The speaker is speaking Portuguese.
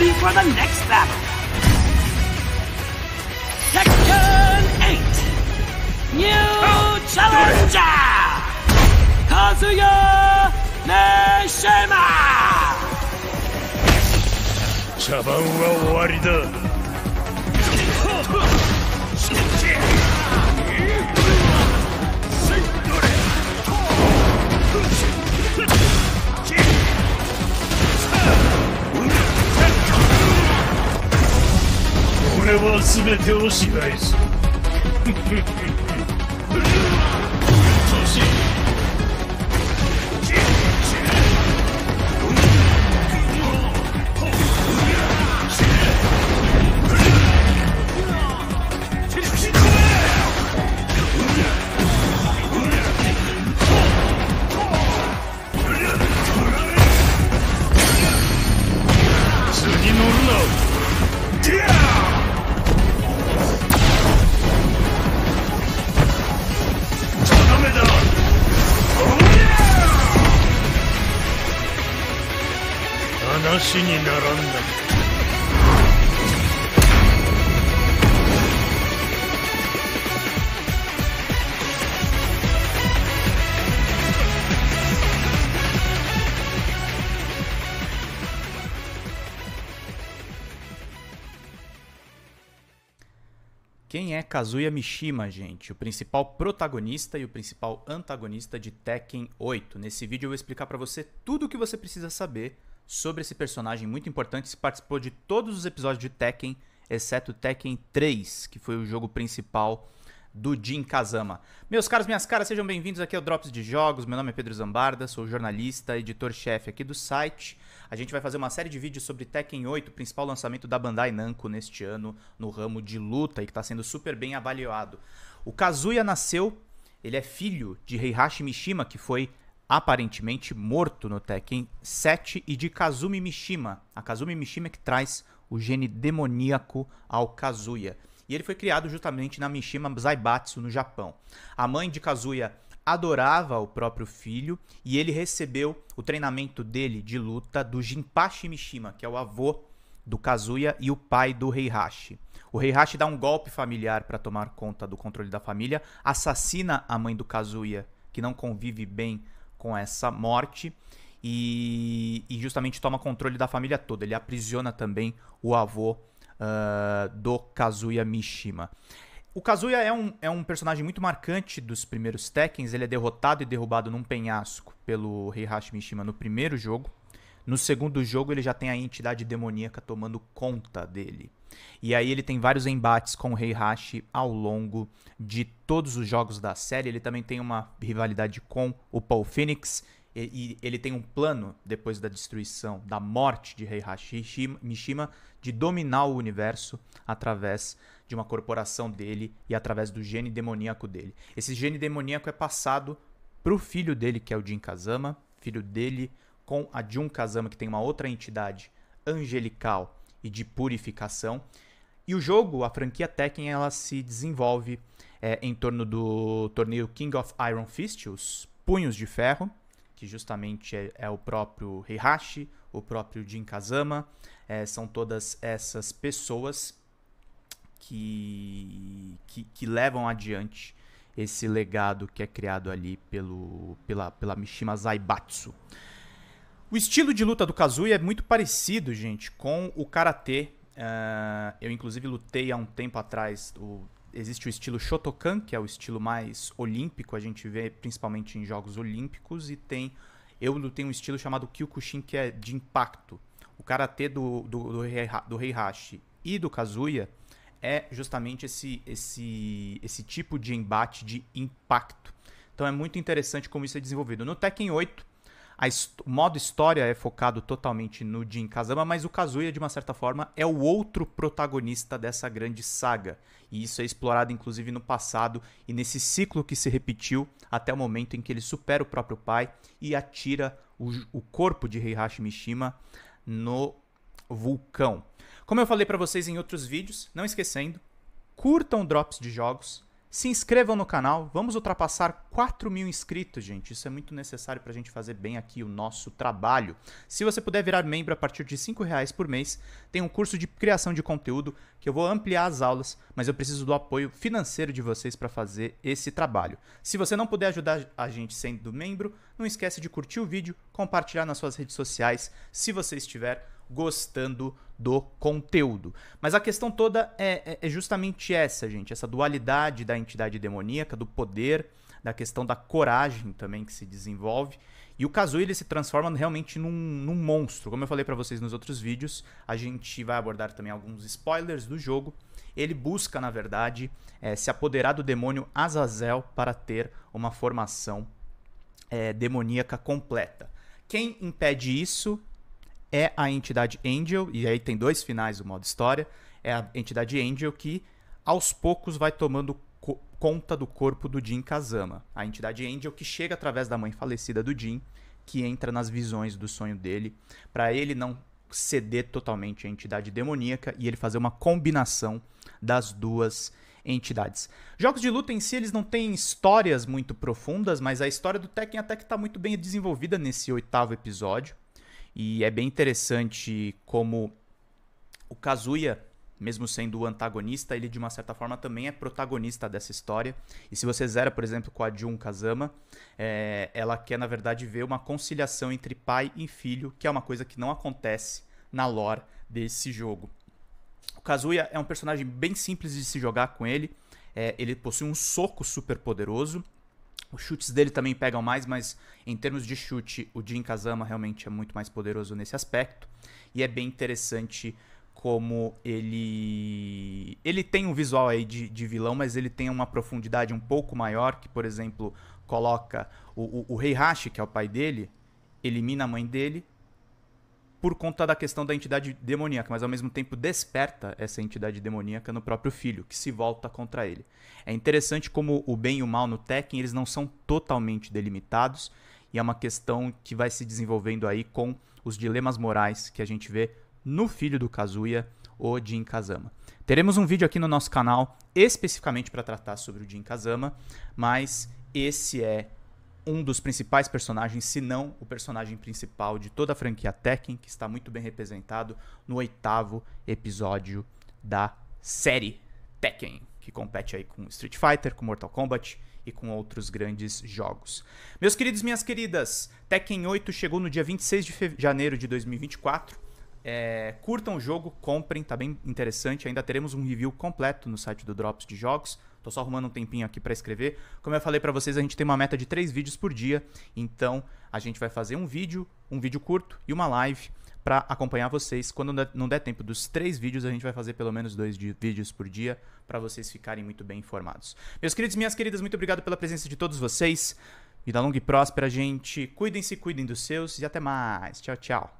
ready for the next battle. Tekken 8 New oh, Challenger Kazuya Neshima 茶番は終わりだ俺は全てを支配する。Quem é Kazuya Mishima, gente? O principal protagonista e o principal antagonista de Tekken 8. Nesse vídeo eu vou explicar para você tudo o que você precisa saber sobre esse personagem muito importante. Participou de todos os episódios de Tekken, exceto Tekken 3, que foi o jogo principal do Jin Kazama. Meus caros, minhas caras, sejam bem-vindos aqui ao é Drops de Jogos. Meu nome é Pedro Zambarda, sou jornalista, editor-chefe aqui do site. A gente vai fazer uma série de vídeos sobre Tekken 8, o principal lançamento da Bandai Namco neste ano no ramo de luta e que está sendo super bem avaliado. O Kazuya nasceu, ele é filho de Heihachi Mishima, que foi aparentemente morto no Tekken 7 e de Kazumi Mishima. A Kazumi Mishima que traz o gene demoníaco ao Kazuya. E ele foi criado justamente na Mishima Zaibatsu, no Japão. A mãe de Kazuya adorava o próprio filho e ele recebeu o treinamento dele de luta do Jinpachi Mishima, que é o avô do Kazuya e o pai do Heihachi. O Heihachi dá um golpe familiar para tomar conta do controle da família, assassina a mãe do Kazuya, que não convive bem com essa morte e, e, justamente toma controle da família toda. Ele aprisiona também o avô uh, do Kazuya Mishima. O Kazuya é um, é um personagem muito marcante dos primeiros Tekkens. Ele é derrotado e derrubado num penhasco pelo Rei Mishima no primeiro jogo. No segundo jogo, ele já tem a entidade demoníaca tomando conta dele. E aí ele tem vários embates com o Hashi ao longo de todos os jogos da série. Ele também tem uma rivalidade com o Paul Phoenix. E, e ele tem um plano, depois da destruição, da morte de Hashi Mishima, de dominar o universo através de uma corporação dele e através do gene demoníaco dele. Esse gene demoníaco é passado pro filho dele, que é o Jin Kazama, filho dele com a Jun Kazama, que tem uma outra entidade angelical e de purificação. E o jogo, a franquia Tekken, ela se desenvolve é, em torno do torneio King of Iron Fist, os Punhos de Ferro, que justamente é, é o próprio Heihachi, o próprio Jin Kazama, é, são todas essas pessoas que, que, que, levam adiante esse legado que é criado ali pelo, pela, pela Mishima Zaibatsu. O estilo de luta do Kazuya é muito parecido, gente, com o Karatê. Uh, eu, inclusive, lutei há um tempo atrás. O, existe o estilo Shotokan, que é o estilo mais olímpico, a gente vê principalmente em jogos olímpicos, e tem. Eu lutei um estilo chamado Kyokushin, que é de impacto. O Karatê do, do, do, Rei, do Heihashi e do Kazuya é justamente esse, esse, esse tipo de embate de impacto. Então é muito interessante como isso é desenvolvido. No Tekken 8, o modo história é focado totalmente no Jin Kazama, mas o Kazuya, de uma certa forma, é o outro protagonista dessa grande saga. E isso é explorado inclusive no passado e nesse ciclo que se repetiu até o momento em que ele supera o próprio pai e atira o, o corpo de Heihachi Mishima no vulcão. Como eu falei para vocês em outros vídeos, não esquecendo, curtam drops de jogos, se inscrevam no canal, vamos ultrapassar 4 mil inscritos, gente. Isso é muito necessário para a gente fazer bem aqui o nosso trabalho. Se você puder virar membro a partir de R$ reais por mês, tem um curso de criação de conteúdo que eu vou ampliar as aulas, mas eu preciso do apoio financeiro de vocês para fazer esse trabalho. Se você não puder ajudar a gente sendo membro, não esquece de curtir o vídeo, compartilhar nas suas redes sociais, se você estiver gostando do conteúdo. Mas a questão toda é, é, é justamente essa, gente, essa dualidade da entidade demoníaca, do poder, da questão da coragem também que se desenvolve. E o Kazuya ele se transforma realmente num, num monstro. Como eu falei para vocês nos outros vídeos, a gente vai abordar também alguns spoilers do jogo. Ele busca, na verdade, é, se apoderar do demônio Azazel para ter uma formação é, demoníaca completa. Quem impede isso é a entidade Angel, e aí tem dois finais do modo história, é a entidade Angel que aos poucos vai tomando co conta do corpo do Jin Kazama. A entidade Angel que chega através da mãe falecida do Jin, que entra nas visões do sonho dele, para ele não ceder totalmente à entidade demoníaca e ele fazer uma combinação das duas entidades. Jogos de luta em si eles não têm histórias muito profundas, mas a história do Tekken até que está muito bem desenvolvida nesse oitavo episódio. E é bem interessante como o Kazuya, mesmo sendo o antagonista, ele de uma certa forma também é protagonista dessa história. E se você zera, por exemplo, com a Jun Kazama, é, ela quer na verdade ver uma conciliação entre pai e filho, que é uma coisa que não acontece na lore desse jogo. O Kazuya é um personagem bem simples de se jogar com ele. É, ele possui um soco super poderoso, os chutes dele também pegam mais, mas em termos de chute, o Jin Kazama realmente é muito mais poderoso nesse aspecto. E é bem interessante como ele. Ele tem um visual aí de, de vilão, mas ele tem uma profundidade um pouco maior, que, por exemplo, coloca o, o, o que é o pai dele, elimina a mãe dele, por conta da questão da entidade demoníaca, mas ao mesmo tempo desperta essa entidade demoníaca no próprio filho, que se volta contra ele. É interessante como o bem e o mal no Tekken, eles não são totalmente delimitados, e é uma questão que vai se desenvolvendo aí com os dilemas morais que a gente vê no filho do Kazuya, o Jin Kazama. Teremos um vídeo aqui no nosso canal especificamente para tratar sobre o Jin Kazama, mas esse é um dos principais personagens, se não o personagem principal de toda a franquia Tekken, que está muito bem representado no oitavo episódio da série Tekken, que compete aí com Street Fighter, com Mortal Kombat e com outros grandes jogos. Meus queridos, minhas queridas, Tekken 8 chegou no dia 26 de janeiro de 2024. É, curtam o jogo, comprem, tá bem interessante. Ainda teremos um review completo no site do Drops de Jogos. Tô só arrumando um tempinho aqui para escrever. Como eu falei para vocês, a gente tem uma meta de três vídeos por dia. Então, a gente vai fazer um vídeo, um vídeo curto e uma live para acompanhar vocês. Quando não der tempo dos três vídeos, a gente vai fazer pelo menos dois vídeos por dia para vocês ficarem muito bem informados. Meus queridos e minhas queridas, muito obrigado pela presença de todos vocês. Vida longa e próspera, gente. Cuidem-se, cuidem dos seus e até mais. Tchau, tchau.